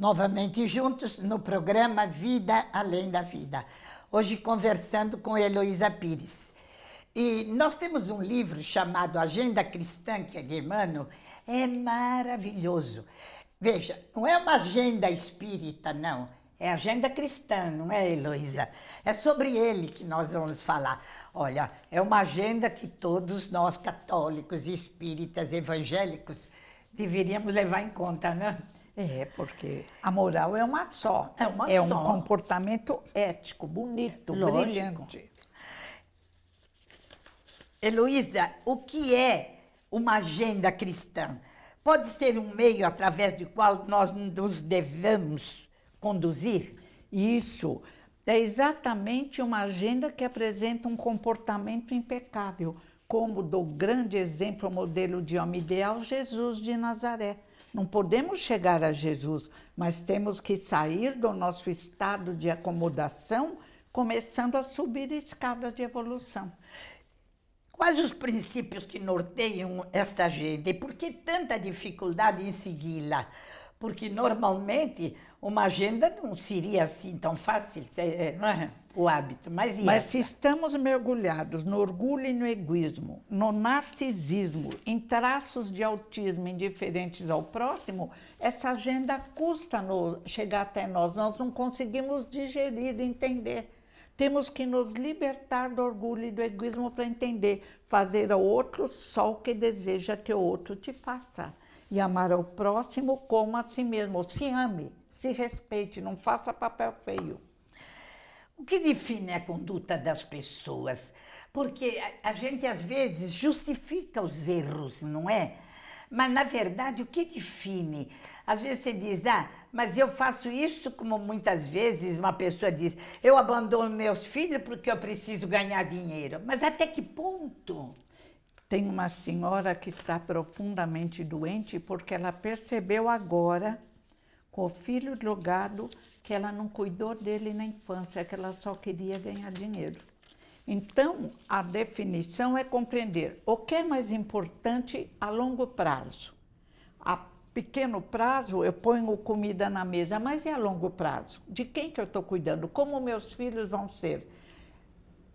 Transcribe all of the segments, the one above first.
novamente juntos no programa Vida Além da Vida. Hoje conversando com Heloísa Pires. E nós temos um livro chamado Agenda Cristã, que é de Emmanuel, é maravilhoso. Veja, não é uma agenda espírita, não. É agenda cristã, não é, Heloísa? É sobre ele que nós vamos falar. Olha, é uma agenda que todos nós, católicos, espíritas, evangélicos, deveríamos levar em conta, não? Né? É, porque a moral é uma só. É uma é só. um comportamento ético, bonito, Lógico. brilhante. Heloísa, o que é uma agenda cristã? Pode ser um meio através do qual nós nos devemos conduzir? Isso. É exatamente uma agenda que apresenta um comportamento impecável, como do grande exemplo, modelo de homem ideal, Jesus de Nazaré não podemos chegar a Jesus, mas temos que sair do nosso estado de acomodação, começando a subir a escada de evolução. Quais os princípios que norteiam esta gente? Por que tanta dificuldade em segui-la? Porque normalmente uma agenda não seria assim tão fácil, é, é, não é? O hábito, mas e Mas se estamos mergulhados no orgulho e no egoísmo, no narcisismo, em traços de autismo indiferentes ao próximo, essa agenda custa nos chegar até nós, nós não conseguimos digerir, entender. Temos que nos libertar do orgulho e do egoísmo para entender, fazer ao outro só o que deseja que o outro te faça e amar ao próximo como a si mesmo, se ame se respeite, não faça papel feio. O que define a conduta das pessoas? Porque a gente às vezes justifica os erros, não é? Mas na verdade, o que define? Às vezes você diz, ah, mas eu faço isso, como muitas vezes uma pessoa diz, eu abandono meus filhos porque eu preciso ganhar dinheiro. Mas até que ponto? Tem uma senhora que está profundamente doente porque ela percebeu agora com o filho jogado que ela não cuidou dele na infância, que ela só queria ganhar dinheiro. Então, a definição é compreender o que é mais importante a longo prazo. A pequeno prazo, eu ponho comida na mesa, mas é a longo prazo? De quem que eu estou cuidando? Como meus filhos vão ser?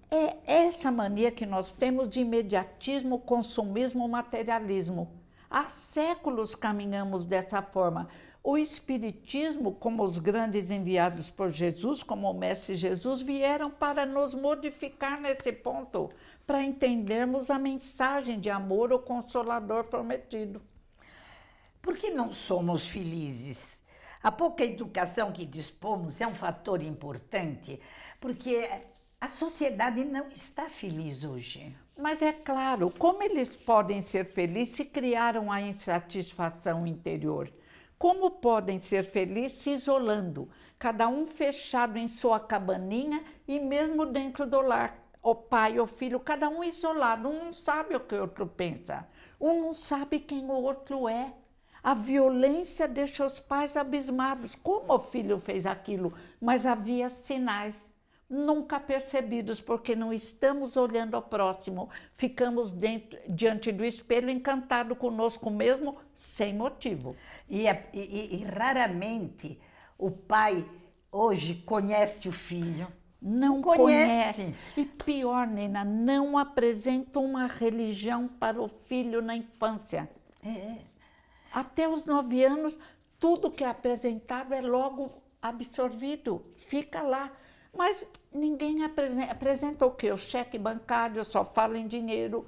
É essa mania que nós temos de imediatismo, consumismo, materialismo. Há séculos caminhamos dessa forma. O Espiritismo, como os grandes enviados por Jesus, como o Mestre Jesus, vieram para nos modificar nesse ponto, para entendermos a mensagem de amor, o consolador prometido. Por que não somos felizes? A pouca educação que dispomos é um fator importante, porque a sociedade não está feliz hoje. Mas é claro, como eles podem ser felizes se criaram a insatisfação interior? Como podem ser felizes se isolando, cada um fechado em sua cabaninha e mesmo dentro do lar? O pai ou filho, cada um isolado, um não sabe o que o outro pensa, um não sabe quem o outro é. A violência deixa os pais abismados. Como o filho fez aquilo? Mas havia sinais nunca percebidos, porque não estamos olhando ao próximo, ficamos dentro, diante do espelho encantado conosco mesmo, sem motivo. É, e, e, e raramente o pai hoje conhece o filho. Não conhece. conhece. E pior, Nena, não apresenta uma religião para o filho na infância. É. Até os nove anos, tudo que é apresentado é logo absorvido, fica lá mas ninguém apresenta, o quê? O cheque bancário, só fala em dinheiro.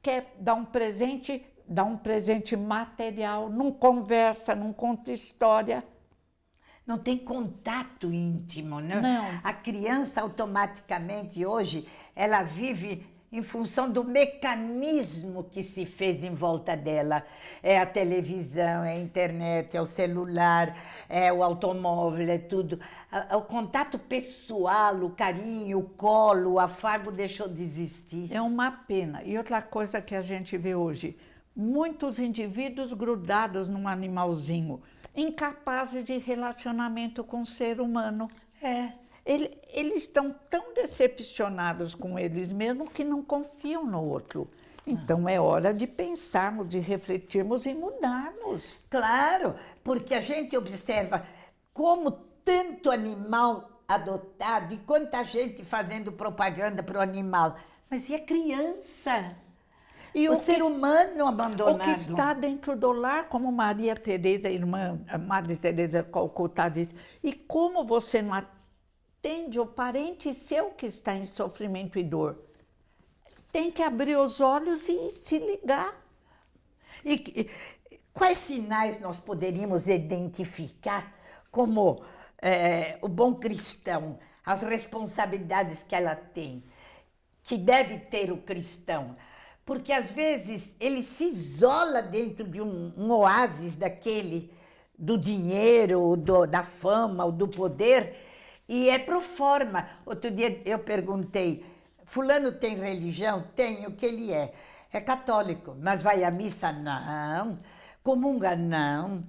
Quer dar um presente, dá um presente material, não conversa, não conta história. Não tem contato íntimo, né? Não. A criança automaticamente hoje, ela vive em função do mecanismo que se fez em volta dela. É a televisão, é a internet, é o celular, é o automóvel, é tudo. O contato pessoal, o carinho, o colo, o afago deixou de existir. É uma pena. E outra coisa que a gente vê hoje, muitos indivíduos grudados num animalzinho, incapazes de relacionamento com o ser humano. É. Ele, eles estão tão decepcionados com eles mesmos que não confiam no outro. Então é hora de pensarmos, de refletirmos e mudarmos. Claro, porque a gente observa como tanto animal adotado e quanta gente fazendo propaganda para o animal. Mas e a criança? E o, o ser que, humano abandonado. O que está dentro do lar, como Maria Tereza, irmã, Madre Tereza Calcutá diz, e como você não entende o parente seu que está em sofrimento e dor. Tem que abrir os olhos e se ligar. E, e quais sinais nós poderíamos identificar como é, o bom cristão, as responsabilidades que ela tem, que deve ter o cristão? Porque às vezes ele se isola dentro de um, um oásis daquele, do dinheiro, do, da fama, do poder e é pro forma. Outro dia eu perguntei, fulano tem religião? Tem, o que ele é? É católico, mas vai à missa? Não. Comunga? Não.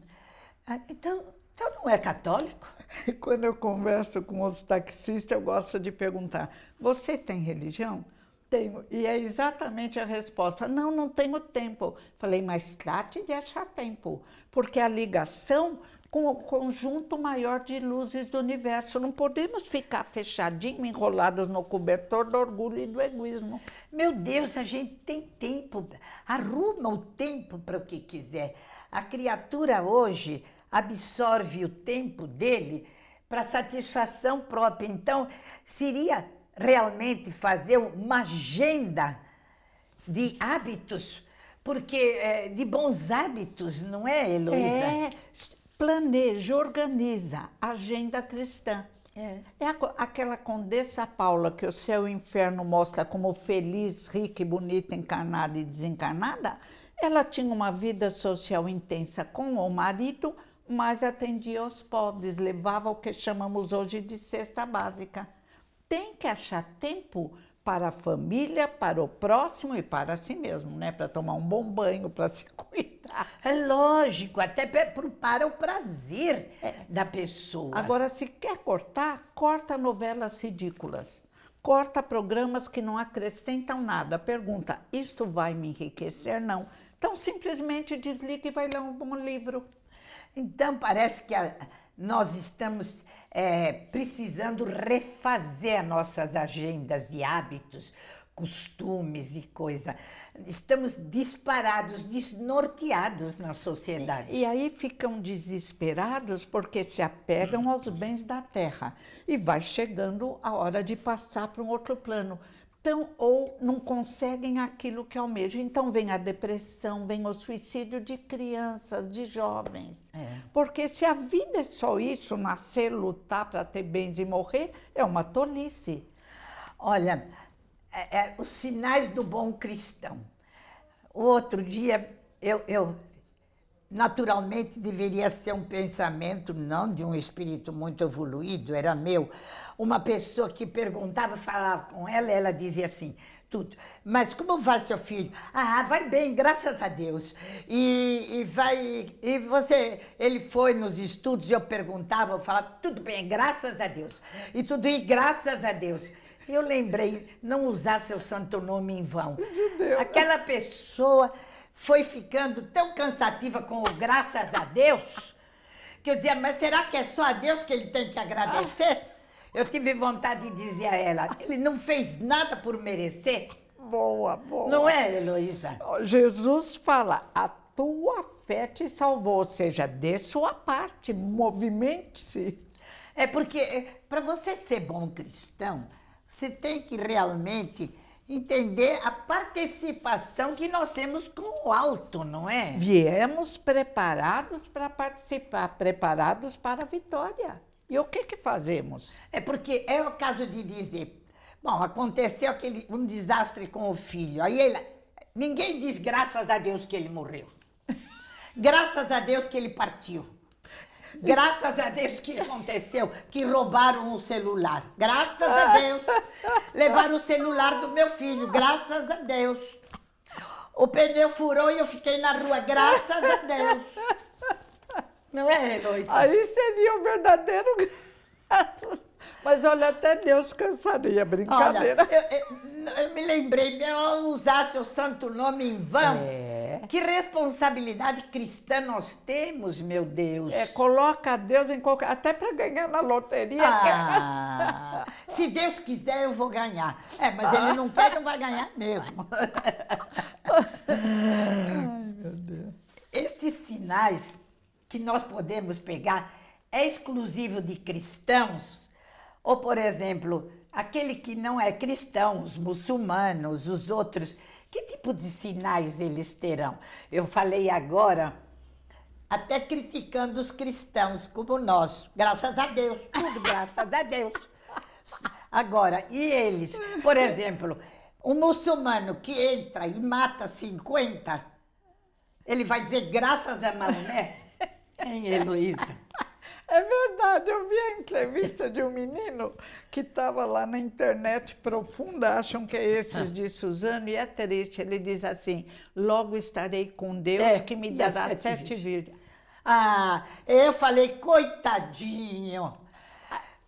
Ah, então, então não é católico? Quando eu converso com os taxistas, eu gosto de perguntar, você tem religião? Tenho. E é exatamente a resposta: não, não tenho tempo. Falei, mas trate de achar tempo, porque a ligação com o conjunto maior de luzes do universo. Não podemos ficar fechadinho, enrolados no cobertor do orgulho e do egoísmo. Meu Deus, a gente tem tempo, arruma o tempo para o que quiser. A criatura hoje absorve o tempo dele para satisfação própria. Então, seria realmente fazer uma agenda de hábitos, porque eh, de bons hábitos, não é, Heloísa? É planeja, organiza a agenda cristã. É, é aquela Condessa Paula que o céu e o inferno mostra como feliz, rica e bonita, encarnada e desencarnada. Ela tinha uma vida social intensa com o marido, mas atendia aos pobres, levava o que chamamos hoje de cesta básica. Tem que achar tempo para a família, para o próximo e para si mesmo, né? Para tomar um bom banho, para se cuidar. É lógico, até para o prazer é. da pessoa. Agora, se quer cortar, corta novelas ridículas. Corta programas que não acrescentam nada. Pergunta: isto vai me enriquecer? Não. Então, simplesmente desliga e vai ler um bom livro. Então, parece que a, nós estamos é, precisando refazer nossas agendas de hábitos, costumes e coisa. Estamos disparados, desnorteados na sociedade. E, e, aí ficam desesperados porque se apegam aos bens da terra. E vai chegando a hora de passar para um outro plano então ou não conseguem aquilo que almejam. Então vem a depressão, vem o suicídio de crianças, de jovens. É. Porque se a vida é só isso, nascer, lutar para ter bens e morrer, é uma tolice. Olha, é, é, os sinais do bom cristão. O outro dia eu, eu Naturalmente, deveria ser um pensamento não de um espírito muito evoluído, era meu. Uma pessoa que perguntava, falava com ela, ela dizia assim, tudo. Mas como vai seu filho? Ah, vai bem, graças a Deus. E, e vai, e você, ele foi nos estudos, eu perguntava, eu falava, tudo bem, graças a Deus. E tudo, e graças a Deus. Eu lembrei, não usar seu santo nome em vão. De Deus. Aquela pessoa foi ficando tão cansativa com o graças a Deus, que eu dizia, mas será que é só a Deus que ele tem que agradecer? Eu tive vontade de dizer a ela, ele não fez nada por merecer. Boa, boa. Não é, Heloísa? Jesus fala, a tua fé te salvou, ou seja, dê sua parte, movimente-se. É porque, eh, para você ser bom cristão, você tem que realmente entender a participação que nós temos com o alto, não é? Viemos preparados para participar, preparados para a vitória. E o que que fazemos? É porque é o caso de dizer, bom, aconteceu aquele um desastre com o filho. Aí ele, ninguém diz graças a Deus que ele morreu. graças a Deus que ele partiu. Graças a Deus que aconteceu, que roubaram o celular. Graças a Deus. Levaram o celular do meu filho, graças a Deus. O pneu furou e eu fiquei na rua, graças a Deus. Não é, Heloísa? Aí seria o verdadeiro graças Mas olha, até Deus cansaria, brincadeira. Olha, eu, eu, me lembrei, não usasse o santo nome em vão. É. Que responsabilidade cristã nós temos, meu Deus. É, coloca Deus em qualquer. Até para ganhar na loteria. Ah, se Deus quiser, eu vou ganhar. É, mas ah. ele não quer, não vai ganhar mesmo. Ai, meu Deus. Estes sinais que nós podemos pegar é exclusivo de cristãos? Ou, por exemplo, aquele que não é cristão, os muçulmanos, os outros, que tipo de sinais eles terão? Eu falei agora, até criticando os cristãos como nós. Graças a Deus, tudo graças a Deus. Agora, e eles? Por exemplo, um muçulmano que entra e mata 50, ele vai dizer graças a Maomé? Hein, Heloísa? É verdade, eu vi a entrevista de um menino que estava lá na internet profunda, acham que é esses ah. de Suzano, e é triste. Ele diz assim: Logo estarei com Deus é, que me dará sete, sete virgens. Ah, eu falei, coitadinho.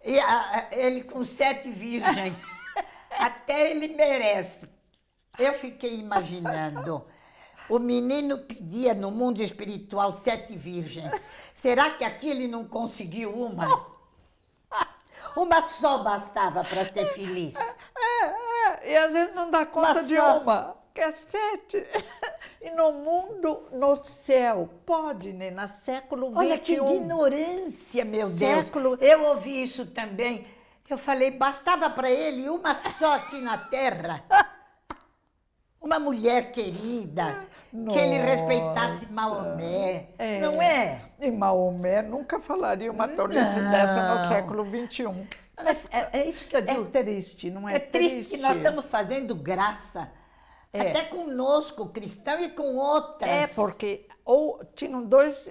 E, a, ele com sete virgens. Até ele merece. Eu fiquei imaginando. O menino pedia no mundo espiritual sete virgens. Será que aqui ele não conseguiu uma? Uma só bastava para ser feliz. É, é, é, e a gente não dá conta uma de só. uma, Quer é sete. E no mundo, no céu, pode, Nena, né? século XXI. Olha que ignorância, meu século... Deus. Eu ouvi isso também. Eu falei, bastava para ele uma só aqui na Terra. Uma mulher querida é. Nossa. que ele respeitasse Maomé, é. não é? E Maomé nunca falaria uma tolice dessa no século XXI. Mas é, é, isso que eu é digo. É triste, não é? É triste, triste. que nós estamos fazendo graça. É. Até conosco, cristão, e com outras. É, porque ou tinham dois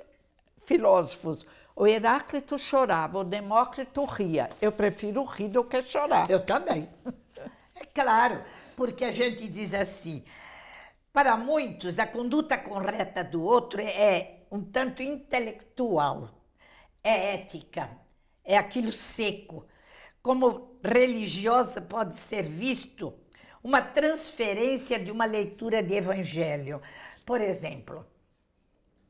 filósofos. O Heráclito chorava, o Demócrito ria. Eu prefiro rir do que chorar. Eu também. É claro, porque a gente diz assim, para muitos, a conduta correta do outro é, é um tanto intelectual, é ética, é aquilo seco. Como religiosa pode ser visto uma transferência de uma leitura de evangelho. Por exemplo,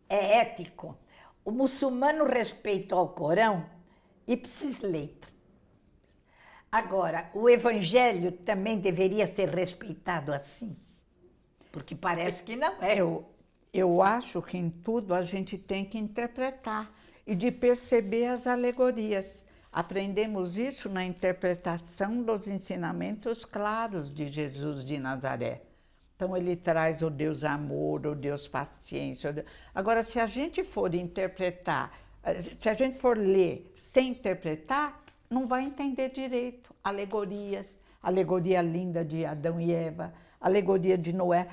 é ético o muçulmano respeito ao Corão e precisa ler. Agora, o evangelho também deveria ser respeitado assim. Porque parece que não é. Eu, eu acho que em tudo a gente tem que interpretar e de perceber as alegorias. Aprendemos isso na interpretação dos ensinamentos claros de Jesus de Nazaré. Então ele traz o Deus amor, o Deus paciência. O Deus... Agora, se a gente for interpretar, eh, se a gente for ler sem interpretar, não vai entender direito. Alegorias, alegoria linda de Adão e Eva, alegoria de Noé.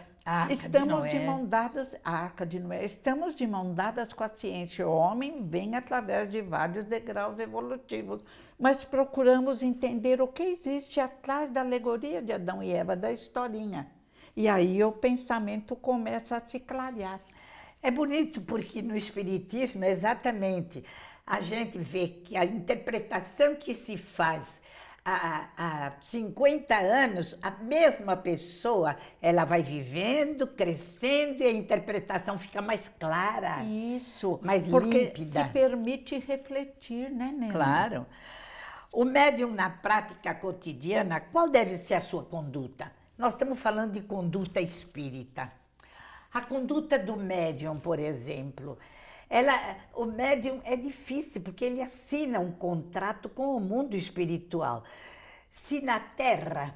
Estamos de, de mão dadas, a Arca de Noé, estamos de mão dadas com a ciência. O homem vem através de vários degraus evolutivos, mas procuramos entender o que existe atrás da alegoria de Adão e Eva, da historinha. E aí o pensamento começa a se clarear. É bonito porque no Espiritismo, exatamente, a gente vê que a interpretação que se faz há, há 50 anos, a mesma pessoa, ela vai vivendo, crescendo e a interpretação fica mais clara. Isso. Mais porque límpida. se permite refletir, né, Nena? Claro. O médium na prática cotidiana, qual deve ser a sua conduta? Nós estamos falando de conduta espírita. A conduta do médium, por exemplo, ela, o médium é difícil, porque ele assina um contrato com o mundo espiritual. Se na Terra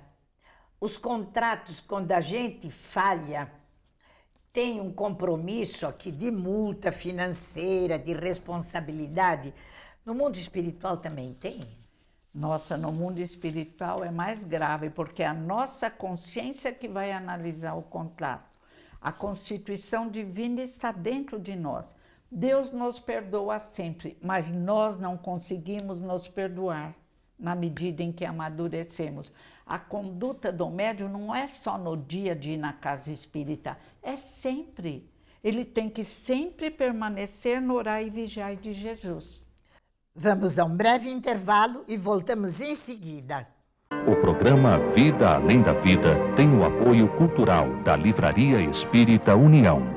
os contratos, quando a gente falha, tem um compromisso aqui de multa financeira, de responsabilidade, no mundo espiritual também tem? Nossa, no mundo espiritual é mais grave, porque é a nossa consciência que vai analisar o contrato. A constituição divina está dentro de nós. Deus nos perdoa sempre, mas nós não conseguimos nos perdoar na medida em que amadurecemos. A conduta do médium não é só no dia de ir na casa espírita, é sempre. Ele tem que sempre permanecer no orar e vigiar de Jesus. Vamos a um breve intervalo e voltamos em seguida. O programa Vida Além da Vida tem o apoio cultural da Livraria Espírita União.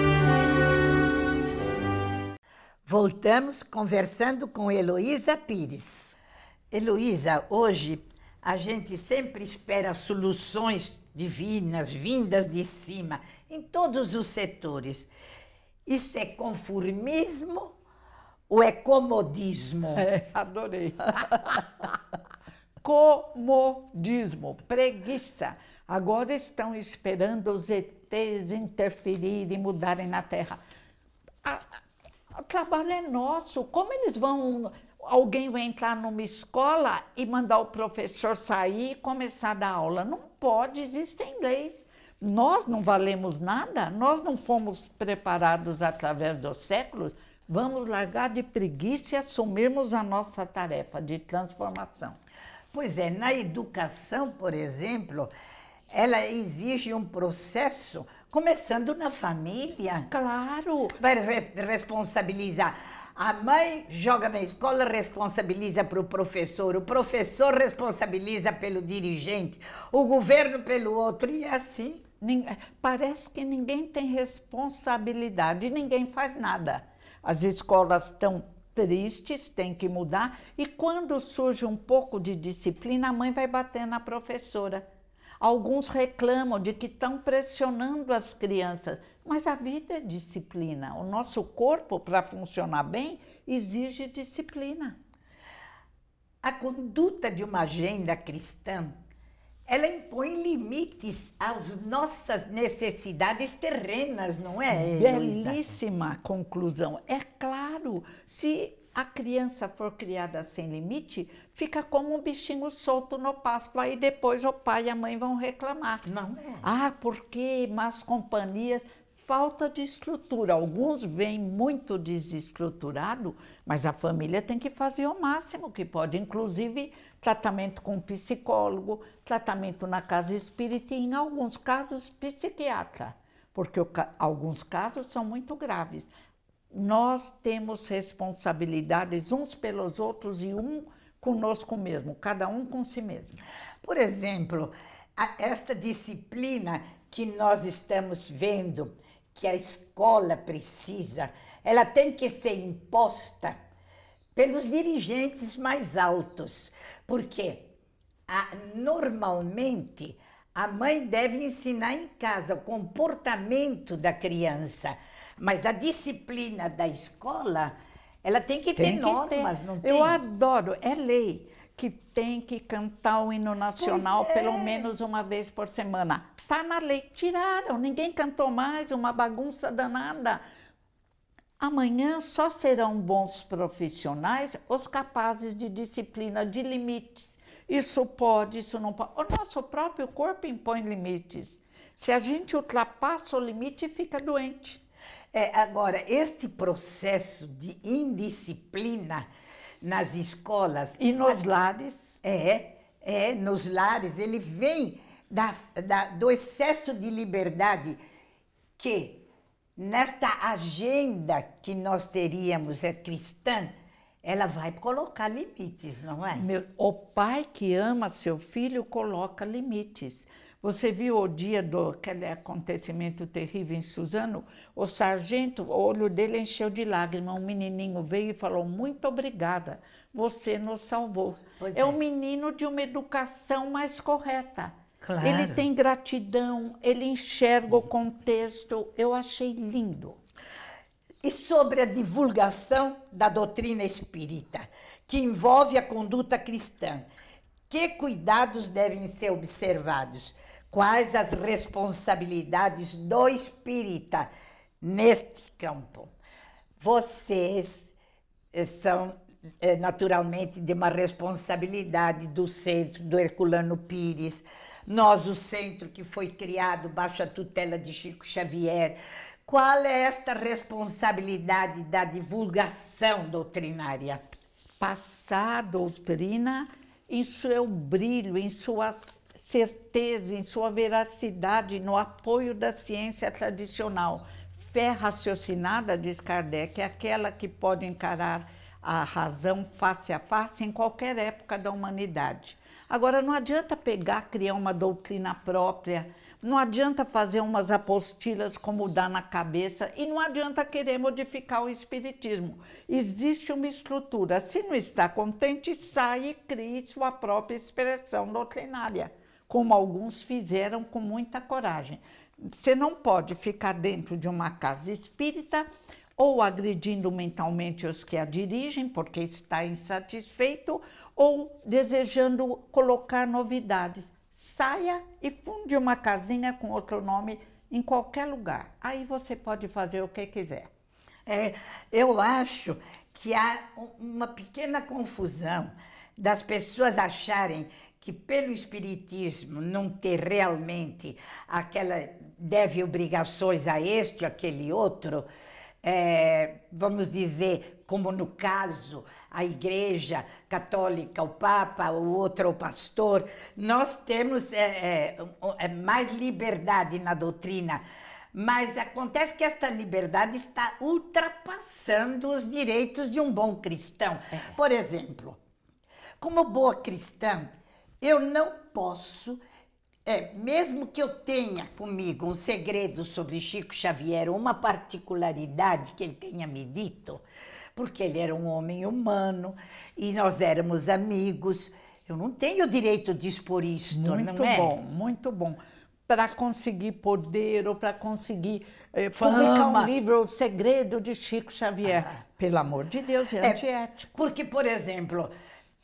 Voltamos conversando com Heloísa Pires. Heloísa, hoje a gente sempre espera soluções divinas vindas de cima, em todos os setores. Isso é conformismo ou é comodismo? É, adorei. comodismo, preguiça. Agora estão esperando os ETs interferirem, e mudarem na Terra. Ah, o trabalho é nosso. Como eles vão. Alguém vai entrar numa escola e mandar o professor sair e começar a dar aula? Não pode, existem leis. Nós não valemos nada, nós não fomos preparados através dos séculos. Vamos largar de preguiça e assumirmos a nossa tarefa de transformação. Pois é, na educação, por exemplo, ela exige um processo Começando na família. Claro. Vai re responsabilizar. A mãe joga na escola, responsabiliza para o professor, o professor responsabiliza pelo dirigente, o governo pelo outro, e é assim. É, parece que ninguém tem responsabilidade, ninguém faz nada. As escolas estão tristes, tem que mudar, e quando surge um pouco de disciplina, a mãe vai bater na professora. Alguns reclamam de que estão pressionando as crianças, mas a vida é disciplina. O nosso corpo, para funcionar bem, exige disciplina. A conduta de uma agenda cristã, ela impõe limites às nossas necessidades terrenas, não é? Belíssima conclusão. É claro, se a criança for criada sem limite, fica como um bichinho solto no pasto. Aí depois o pai e a mãe vão reclamar. Não é? Ah, porque más companhias. Falta de estrutura. Alguns vêm muito desestruturado, mas a família tem que fazer o máximo que pode, inclusive tratamento com psicólogo, tratamento na casa espírita e, em alguns casos, psiquiatra, porque o, alguns casos são muito graves nós temos responsabilidades uns pelos outros e um conosco mesmo, cada um com si mesmo. Por exemplo, esta disciplina que nós estamos vendo que a escola precisa, ela tem que ser imposta pelos dirigentes mais altos, porque a, normalmente a mãe deve ensinar em casa o comportamento da criança mas a disciplina da escola, ela tem que tem ter que normas, ter. não tem? Eu adoro, é lei que tem que cantar o hino nacional é. pelo menos uma vez por semana. Tá na lei, tiraram, ninguém cantou mais, uma bagunça danada. Amanhã só serão bons profissionais os capazes de disciplina, de limites. Isso pode, isso não pode. O nosso próprio corpo impõe limites. Se a gente ultrapassa o limite, fica doente. É, agora, este processo de indisciplina nas escolas. E nos lares. É, é, nos lares, ele vem da, da, do excesso de liberdade que, nesta agenda que nós teríamos é cristã, ela vai colocar limites, não é? Meu, o pai que ama seu filho coloca limites. Você viu o dia do aquele acontecimento terrível em Suzano? O sargento, o olho dele encheu de lágrimas. Um menininho veio e falou: Muito obrigada, você nos salvou. é, é um menino de uma educação mais correta. Claro. Ele tem gratidão, ele enxerga o contexto. Eu achei lindo. E sobre a divulgação da doutrina espírita, que envolve a conduta cristã. Que cuidados devem ser observados? Quais as responsabilidades do espírita neste campo? Vocês eh, são eh, naturalmente de uma responsabilidade do centro, do Herculano Pires, nós, o centro que foi criado baixo a tutela de Chico Xavier. Qual é esta responsabilidade da divulgação doutrinária? Passar a doutrina em é seu brilho, em sua certeza, em sua veracidade, no apoio da ciência tradicional. Fé raciocinada, diz Kardec, é aquela que pode encarar a razão face a face em qualquer época da humanidade. Agora, não adianta pegar, criar uma doutrina própria não adianta fazer umas apostilas como dá na cabeça e não adianta querer modificar o espiritismo. Existe uma estrutura. Se não está contente, sai e crie sua própria expressão doutrinária, como alguns fizeram com muita coragem. Você não pode ficar dentro de uma casa espírita ou agredindo mentalmente os que a dirigem porque está insatisfeito ou desejando colocar novidades saia e funde uma casinha com outro nome em qualquer lugar. Aí você pode fazer o que quiser. É, eu acho que há uma pequena confusão das pessoas acharem que pelo espiritismo não ter realmente aquela deve obrigações a este, aquele outro, é, vamos dizer como no caso a Igreja Católica, o Papa, o outro o pastor, nós temos é, é, é, mais liberdade na doutrina. Mas acontece que esta liberdade está ultrapassando os direitos de um bom cristão. É. Por exemplo, como boa cristã, eu não posso, é, mesmo que eu tenha comigo um segredo sobre Chico Xavier, uma particularidade que ele tenha me dito, porque ele era um homem humano e nós éramos amigos. Eu não tenho direito de expor isto, muito é? bom, muito bom. Para conseguir poder ou para conseguir eh, publicar um livro, O Segredo de Chico Xavier. Ah. Pelo amor de Deus, é, é antiético. Porque, por exemplo,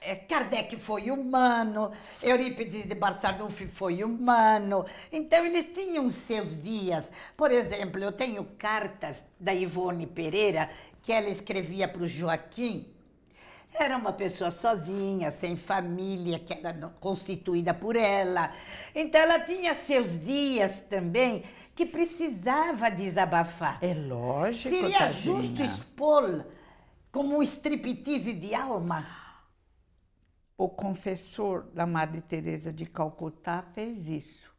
eh, Kardec foi humano, Eurípides de Barçanuffi foi humano. Então, eles tinham seus dias. Por exemplo, eu tenho cartas da Ivone Pereira que ela escrevia para o Joaquim era uma pessoa sozinha, sem família, que era constituída por ela. Então ela tinha seus dias também que precisava desabafar. É lógico. Seria justo expor como um striptease de alma? O confessor da Madre Teresa de Calcutá fez isso.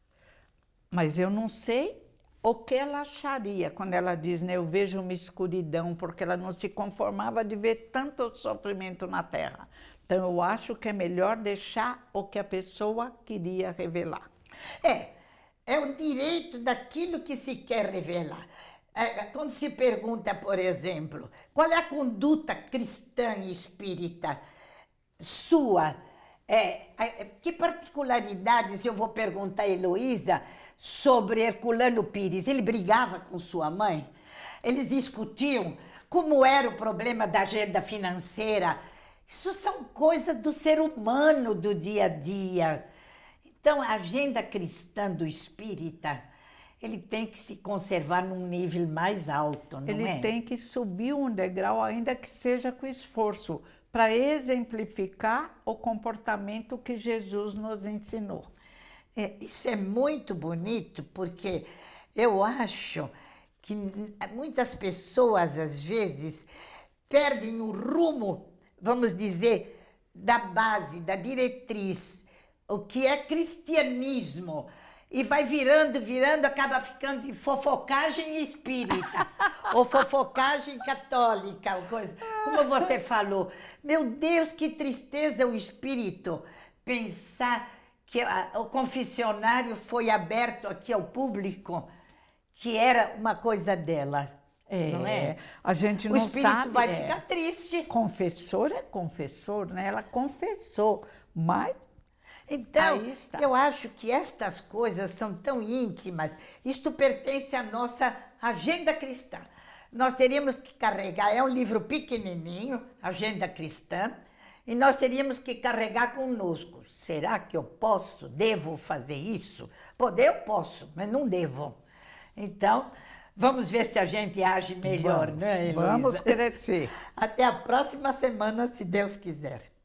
Mas eu não sei o que ela acharia quando ela diz, né, eu vejo uma escuridão, porque ela não se conformava de ver tanto sofrimento na Terra. Então, eu acho que é melhor deixar o que a pessoa queria revelar. É, é o direito daquilo que se quer revelar. É, é quando se pergunta, por exemplo, qual é a conduta cristã e espírita sua? É, é, é que particularidades eu vou perguntar a Heloísa? sobre Herculano Pires. Ele brigava com sua mãe, eles discutiam como era o problema da agenda financeira. Isso são coisas do ser humano, do dia a dia. Então, a agenda cristã do espírita, ele tem que se conservar num nível mais alto, não ele é? Ele tem que subir um degrau, ainda que seja com esforço, para exemplificar o comportamento que Jesus nos ensinou. É, isso é muito bonito porque eu acho que muitas pessoas, às vezes, perdem o rumo, vamos dizer, da base, da diretriz, o que é cristianismo. E vai virando, virando, acaba ficando em fofocagem espírita, ou fofocagem católica, ou coisa, como você falou. Meu Deus, que tristeza o espírito pensar que a, o confessionário foi aberto aqui ao público, que era uma coisa dela. É, não é? A gente não sabe. O espírito sabe, vai é. ficar triste. Confessor é confessor, né? Ela confessou, mas então, eu acho que estas coisas são tão íntimas. Isto pertence à nossa agenda cristã. Nós teríamos que carregar, é um livro pequenininho, Agenda Cristã, e nós teríamos que carregar conosco. Será que eu posso, devo fazer isso? Poder eu posso, mas não devo. Então, vamos ver se a gente age melhor, vamos, né, Elisa? Vamos crescer. Até a próxima semana, se Deus quiser.